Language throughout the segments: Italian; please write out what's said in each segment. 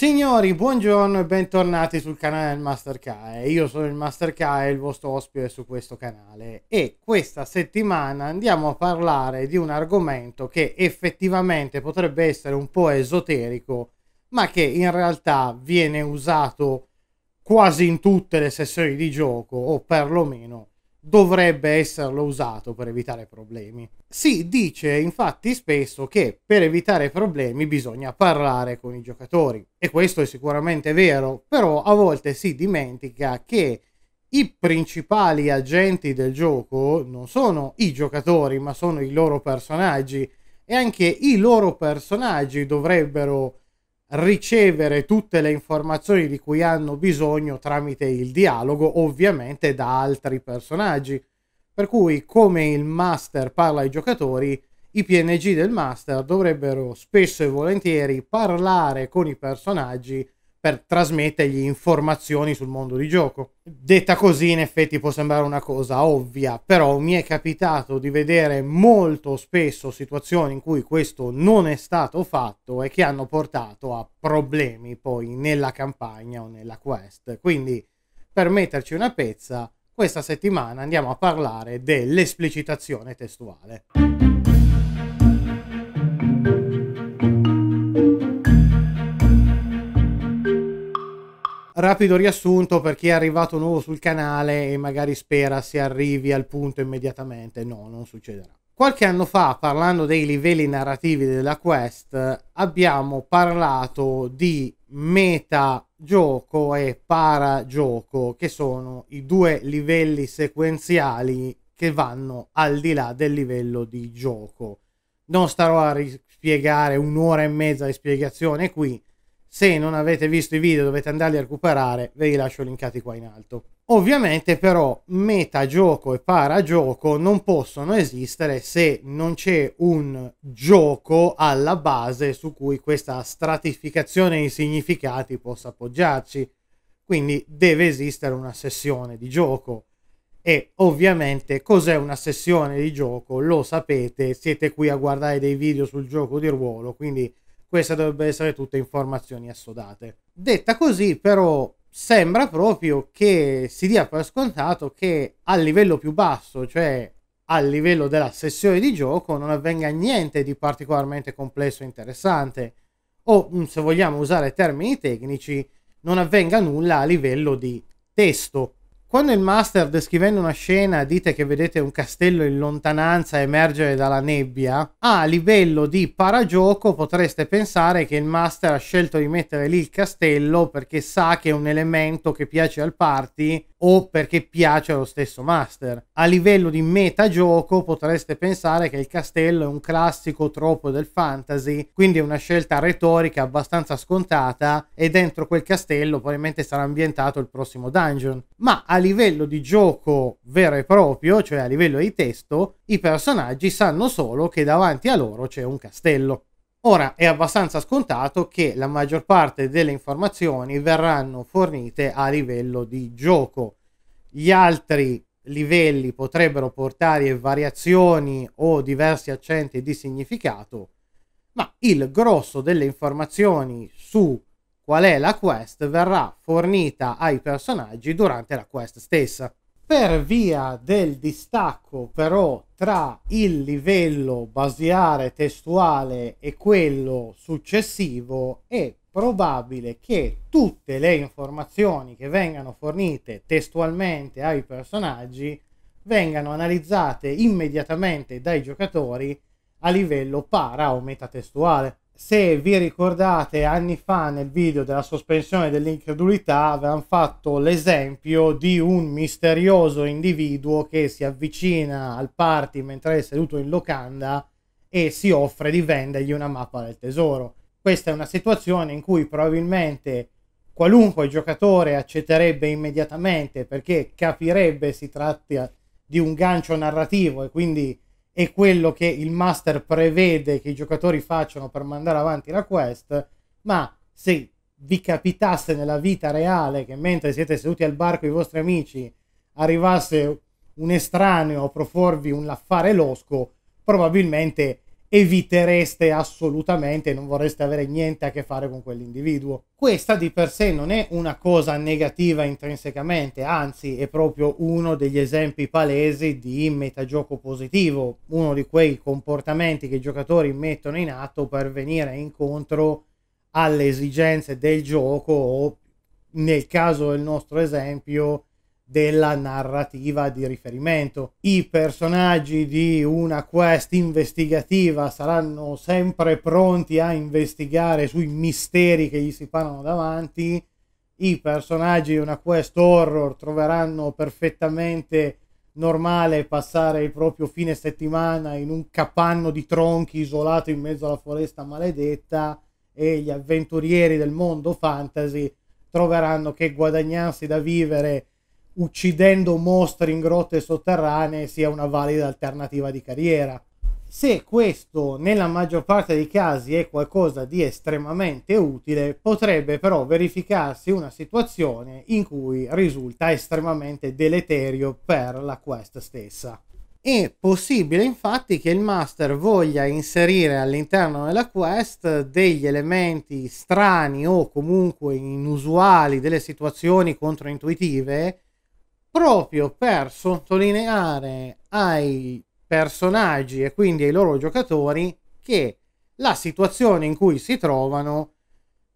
Signori, buongiorno e bentornati sul canale del Master Kai. Io sono il Master Kai, il vostro ospite su questo canale e questa settimana andiamo a parlare di un argomento che effettivamente potrebbe essere un po' esoterico, ma che in realtà viene usato quasi in tutte le sessioni di gioco o perlomeno dovrebbe esserlo usato per evitare problemi. Si dice infatti spesso che per evitare problemi bisogna parlare con i giocatori e questo è sicuramente vero, però a volte si dimentica che i principali agenti del gioco non sono i giocatori ma sono i loro personaggi e anche i loro personaggi dovrebbero ricevere tutte le informazioni di cui hanno bisogno tramite il dialogo, ovviamente da altri personaggi. Per cui, come il master parla ai giocatori, i PNG del master dovrebbero spesso e volentieri parlare con i personaggi per trasmettergli informazioni sul mondo di gioco. Detta così in effetti può sembrare una cosa ovvia, però mi è capitato di vedere molto spesso situazioni in cui questo non è stato fatto e che hanno portato a problemi poi nella campagna o nella quest. Quindi per metterci una pezza, questa settimana andiamo a parlare dell'esplicitazione testuale. rapido riassunto per chi è arrivato nuovo sul canale e magari spera si arrivi al punto immediatamente. No, non succederà. Qualche anno fa, parlando dei livelli narrativi della quest, abbiamo parlato di meta gioco e paragioco, che sono i due livelli sequenziali che vanno al di là del livello di gioco. Non starò a spiegare un'ora e mezza di spiegazione qui, se non avete visto i video dovete andarli a recuperare, ve li lascio linkati qua in alto. Ovviamente però metagioco e paragioco non possono esistere se non c'è un gioco alla base su cui questa stratificazione di significati possa appoggiarci. Quindi deve esistere una sessione di gioco. E ovviamente cos'è una sessione di gioco? Lo sapete, siete qui a guardare dei video sul gioco di ruolo, quindi queste dovrebbero essere tutte informazioni assodate. Detta così, però, sembra proprio che si dia per scontato che a livello più basso, cioè a livello della sessione di gioco, non avvenga niente di particolarmente complesso e interessante. O, mm, se vogliamo usare termini tecnici, non avvenga nulla a livello di testo quando il master, descrivendo una scena, dite che vedete un castello in lontananza emergere dalla nebbia, a livello di paragioco potreste pensare che il master ha scelto di mettere lì il castello perché sa che è un elemento che piace al party o perché piace allo stesso master. A livello di metagioco potreste pensare che il castello è un classico troppo del fantasy, quindi è una scelta retorica abbastanza scontata e dentro quel castello probabilmente sarà ambientato il prossimo dungeon. Ma a livello di gioco vero e proprio, cioè a livello di testo, i personaggi sanno solo che davanti a loro c'è un castello. Ora è abbastanza scontato che la maggior parte delle informazioni verranno fornite a livello di gioco. Gli altri livelli potrebbero portare variazioni o diversi accenti di significato, ma il grosso delle informazioni su qual è la quest verrà fornita ai personaggi durante la quest stessa per via del distacco però tra il livello basilare testuale e quello successivo è probabile che tutte le informazioni che vengano fornite testualmente ai personaggi vengano analizzate immediatamente dai giocatori a livello para o metatestuale se vi ricordate anni fa nel video della sospensione dell'incredulità avevamo fatto l'esempio di un misterioso individuo che si avvicina al party mentre è seduto in locanda e si offre di vendergli una mappa del tesoro. Questa è una situazione in cui probabilmente qualunque giocatore accetterebbe immediatamente perché capirebbe si tratti di un gancio narrativo e quindi e quello che il master prevede che i giocatori facciano per mandare avanti la quest, ma se vi capitasse nella vita reale che mentre siete seduti al bar con i vostri amici arrivasse un estraneo a proporvi un affare losco, probabilmente evitereste assolutamente, non vorreste avere niente a che fare con quell'individuo. Questa di per sé non è una cosa negativa intrinsecamente, anzi è proprio uno degli esempi palesi di metagioco positivo, uno di quei comportamenti che i giocatori mettono in atto per venire incontro alle esigenze del gioco o nel caso del nostro esempio della narrativa di riferimento. I personaggi di una quest investigativa saranno sempre pronti a investigare sui misteri che gli si parano davanti. I personaggi di una quest horror troveranno perfettamente normale passare il proprio fine settimana in un capanno di tronchi isolato in mezzo alla foresta maledetta e gli avventurieri del mondo fantasy troveranno che guadagnarsi da vivere uccidendo mostri in grotte sotterranee sia una valida alternativa di carriera. Se questo nella maggior parte dei casi è qualcosa di estremamente utile, potrebbe però verificarsi una situazione in cui risulta estremamente deleterio per la quest stessa. È possibile infatti che il master voglia inserire all'interno della quest degli elementi strani o comunque inusuali, delle situazioni controintuitive proprio per sottolineare ai personaggi e quindi ai loro giocatori che la situazione in cui si trovano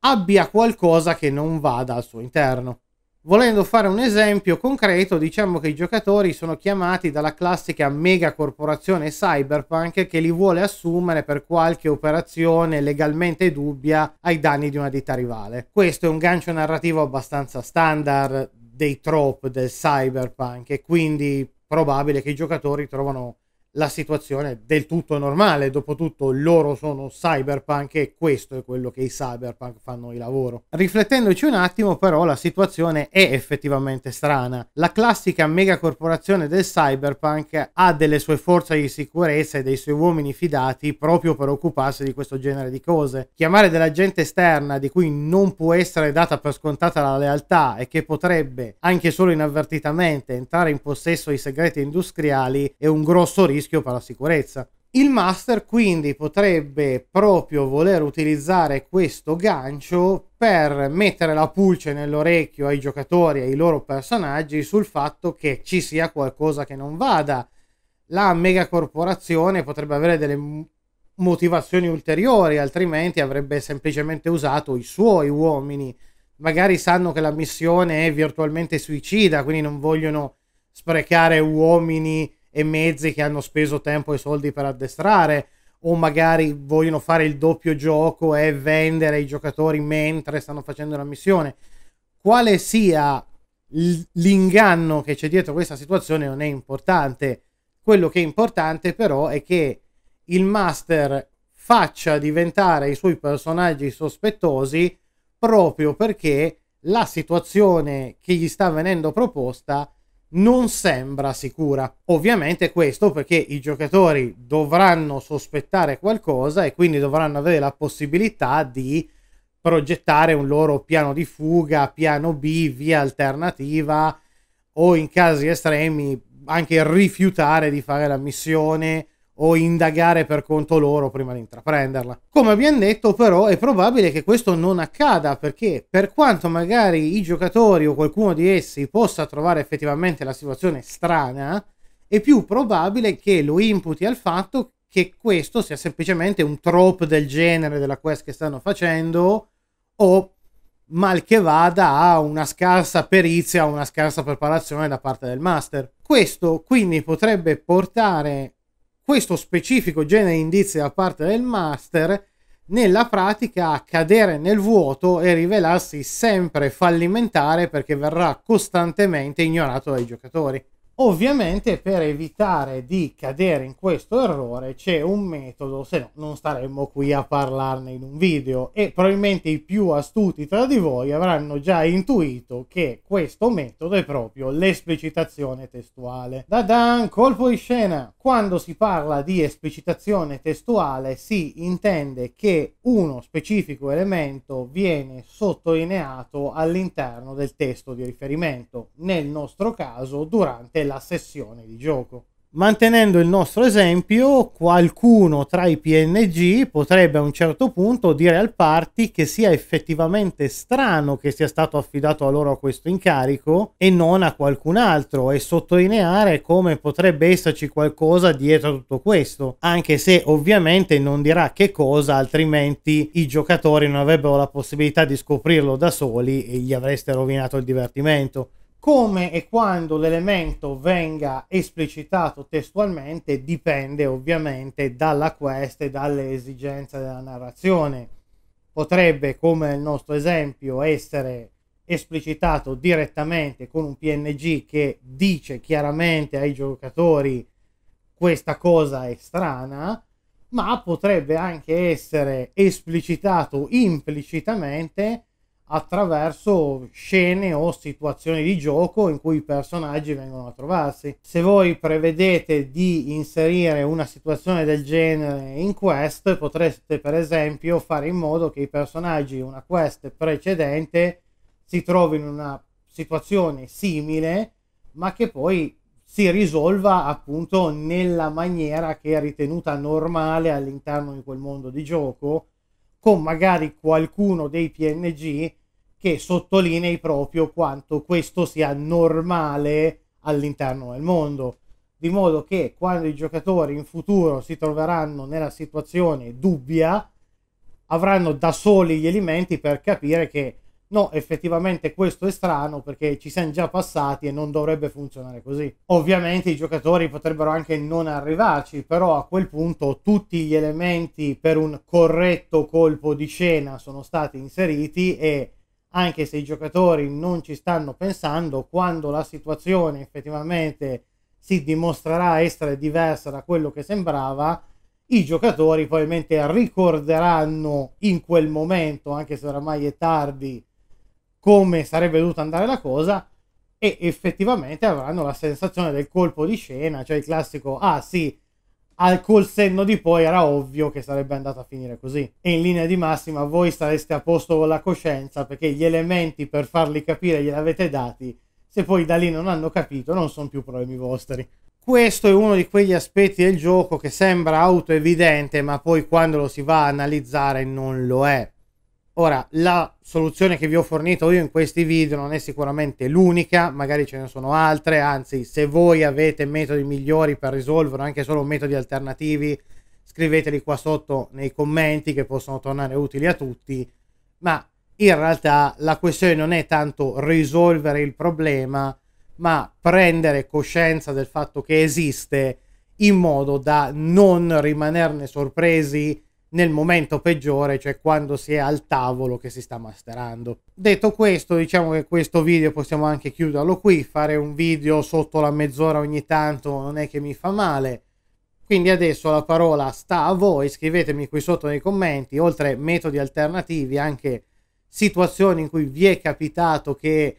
abbia qualcosa che non vada al suo interno. Volendo fare un esempio concreto, diciamo che i giocatori sono chiamati dalla classica mega corporazione cyberpunk che li vuole assumere per qualche operazione legalmente dubbia ai danni di una ditta rivale. Questo è un gancio narrativo abbastanza standard dei trope del cyberpunk e quindi probabile che i giocatori trovano la situazione è del tutto normale, dopotutto loro sono cyberpunk e questo è quello che i cyberpunk fanno il lavoro. Riflettendoci un attimo però la situazione è effettivamente strana. La classica megacorporazione del cyberpunk ha delle sue forze di sicurezza e dei suoi uomini fidati proprio per occuparsi di questo genere di cose. Chiamare della gente esterna di cui non può essere data per scontata la lealtà e che potrebbe, anche solo inavvertitamente, entrare in possesso di segreti industriali è un grosso rischio rischio per la sicurezza. Il master quindi potrebbe proprio voler utilizzare questo gancio per mettere la pulce nell'orecchio ai giocatori e ai loro personaggi sul fatto che ci sia qualcosa che non vada. La megacorporazione potrebbe avere delle motivazioni ulteriori, altrimenti avrebbe semplicemente usato i suoi uomini. Magari sanno che la missione è virtualmente suicida, quindi non vogliono sprecare uomini e mezzi che hanno speso tempo e soldi per addestrare o magari vogliono fare il doppio gioco e vendere i giocatori mentre stanno facendo la missione. Quale sia l'inganno che c'è dietro questa situazione non è importante. Quello che è importante però è che il master faccia diventare i suoi personaggi sospettosi proprio perché la situazione che gli sta venendo proposta non sembra sicura. Ovviamente questo perché i giocatori dovranno sospettare qualcosa e quindi dovranno avere la possibilità di progettare un loro piano di fuga, piano B, via alternativa o in casi estremi anche rifiutare di fare la missione o indagare per conto loro prima di intraprenderla. Come abbiamo detto però è probabile che questo non accada perché per quanto magari i giocatori o qualcuno di essi possa trovare effettivamente la situazione strana, è più probabile che lo imputi al fatto che questo sia semplicemente un trope del genere della quest che stanno facendo o mal che vada a una scarsa perizia, una scarsa preparazione da parte del master. Questo quindi potrebbe portare questo specifico genere di indizi da parte del master nella pratica a cadere nel vuoto e rivelarsi sempre fallimentare perché verrà costantemente ignorato dai giocatori. Ovviamente per evitare di cadere in questo errore c'è un metodo, se no non staremmo qui a parlarne in un video e probabilmente i più astuti tra di voi avranno già intuito che questo metodo è proprio l'esplicitazione testuale. Da dan, colpo di scena! Quando si parla di esplicitazione testuale si intende che uno specifico elemento viene sottolineato all'interno del testo di riferimento, nel nostro caso durante della sessione di gioco. Mantenendo il nostro esempio, qualcuno tra i PNG potrebbe a un certo punto dire al party che sia effettivamente strano che sia stato affidato a loro questo incarico e non a qualcun altro e sottolineare come potrebbe esserci qualcosa dietro a tutto questo, anche se ovviamente non dirà che cosa, altrimenti i giocatori non avrebbero la possibilità di scoprirlo da soli e gli avreste rovinato il divertimento. Come e quando l'elemento venga esplicitato testualmente dipende ovviamente dalla quest e dalle esigenze della narrazione. Potrebbe, come nel nostro esempio, essere esplicitato direttamente con un PNG che dice chiaramente ai giocatori questa cosa è strana, ma potrebbe anche essere esplicitato implicitamente attraverso scene o situazioni di gioco in cui i personaggi vengono a trovarsi. Se voi prevedete di inserire una situazione del genere in quest, potreste per esempio fare in modo che i personaggi in una quest precedente si trovino in una situazione simile, ma che poi si risolva appunto nella maniera che è ritenuta normale all'interno di quel mondo di gioco con magari qualcuno dei PNG che sottolinei proprio quanto questo sia normale all'interno del mondo, di modo che quando i giocatori in futuro si troveranno nella situazione dubbia, avranno da soli gli elementi per capire che no, effettivamente questo è strano perché ci siamo già passati e non dovrebbe funzionare così. Ovviamente i giocatori potrebbero anche non arrivarci, però a quel punto tutti gli elementi per un corretto colpo di scena sono stati inseriti e anche se i giocatori non ci stanno pensando, quando la situazione effettivamente si dimostrerà essere diversa da quello che sembrava, i giocatori probabilmente ricorderanno in quel momento, anche se oramai è tardi, come sarebbe dovuta andare la cosa e effettivamente avranno la sensazione del colpo di scena, cioè il classico ah sì, al col senno di poi era ovvio che sarebbe andata a finire così. E in linea di massima voi sareste a posto con la coscienza perché gli elementi per farli capire gliel'avete dati, se poi da lì non hanno capito non sono più problemi vostri. Questo è uno di quegli aspetti del gioco che sembra autoevidente, ma poi quando lo si va a analizzare non lo è. Ora, la soluzione che vi ho fornito io in questi video non è sicuramente l'unica, magari ce ne sono altre, anzi se voi avete metodi migliori per risolvere, anche solo metodi alternativi, scriveteli qua sotto nei commenti che possono tornare utili a tutti, ma in realtà la questione non è tanto risolvere il problema, ma prendere coscienza del fatto che esiste in modo da non rimanerne sorpresi nel momento peggiore, cioè quando si è al tavolo che si sta masterando. Detto questo, diciamo che questo video possiamo anche chiuderlo qui, fare un video sotto la mezz'ora ogni tanto non è che mi fa male. Quindi adesso la parola sta a voi, scrivetemi qui sotto nei commenti, oltre metodi alternativi, anche situazioni in cui vi è capitato che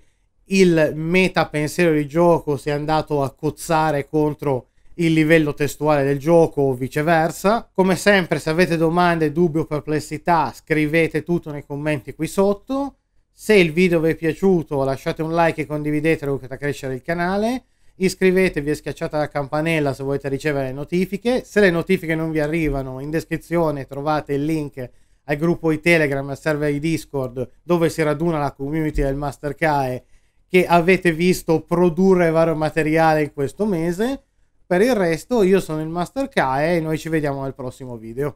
il meta pensiero di gioco sia andato a cozzare contro il livello testuale del gioco o viceversa. Come sempre, se avete domande, dubbi o perplessità, scrivete tutto nei commenti qui sotto. Se il video vi è piaciuto, lasciate un like e condividetelo per crescere il canale. Iscrivetevi e schiacciate la campanella se volete ricevere le notifiche. Se le notifiche non vi arrivano, in descrizione trovate il link al gruppo di Telegram, al server di Discord, dove si raduna la community del Mastercae che avete visto produrre vario materiale in questo mese per il resto io sono il Master Kae e noi ci vediamo nel prossimo video.